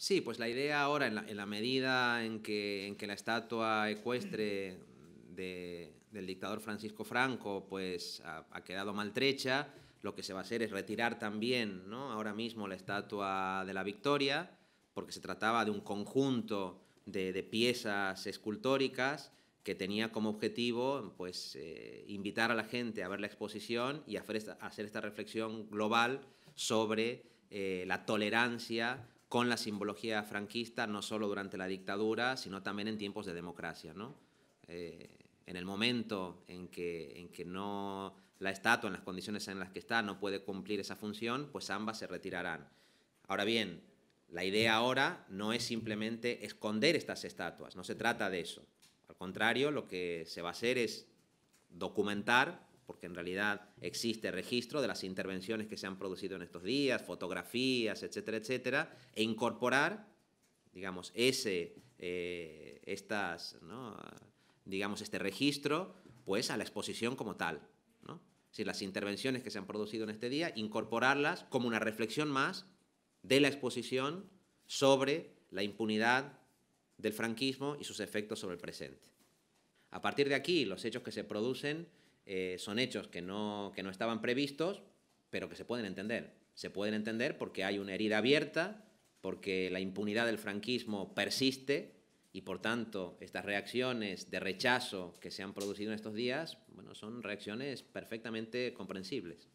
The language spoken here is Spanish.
Sí, pues la idea ahora, en la, medida en que, en que, la estatua ecuestre del dictador Francisco Franco pues, ha, quedado maltrecha, lo que se va a hacer es retirar también ahora mismo la estatua de la Victoria, porque se trataba de un conjunto de, piezas escultóricas que tenía como objetivo pues, eh, invitar a la gente a ver la exposición y hacer esta, reflexión global sobre eh, la tolerancia con la simbología franquista, no solo durante la dictadura, sino también en tiempos de democracia. ¿no? Eh, en el momento en que, en que no la estatua, en las condiciones en las que está, no puede cumplir esa función, pues ambas se retirarán. Ahora bien, la idea ahora no es simplemente esconder estas estatuas, no se trata de eso. Al contrario, lo que se va a hacer es documentar porque en realidad existe registro de las intervenciones que se han producido en estos días, fotografías, etcétera, etcétera, e incorporar, digamos, ese, eh, estas, ¿no? digamos, este registro, pues a la exposición como tal. ¿no? Si las intervenciones que se han producido en este día, incorporarlas como una reflexión más de la exposición sobre la impunidad del franquismo y sus efectos sobre el presente. A partir de aquí, los hechos que se producen eh, son hechos que no, estaban previstos, pero que se pueden entender. Se pueden entender porque hay una herida abierta, porque la impunidad del franquismo persiste y por tanto estas reacciones de rechazo que se han producido en estos días, son reacciones perfectamente comprensibles.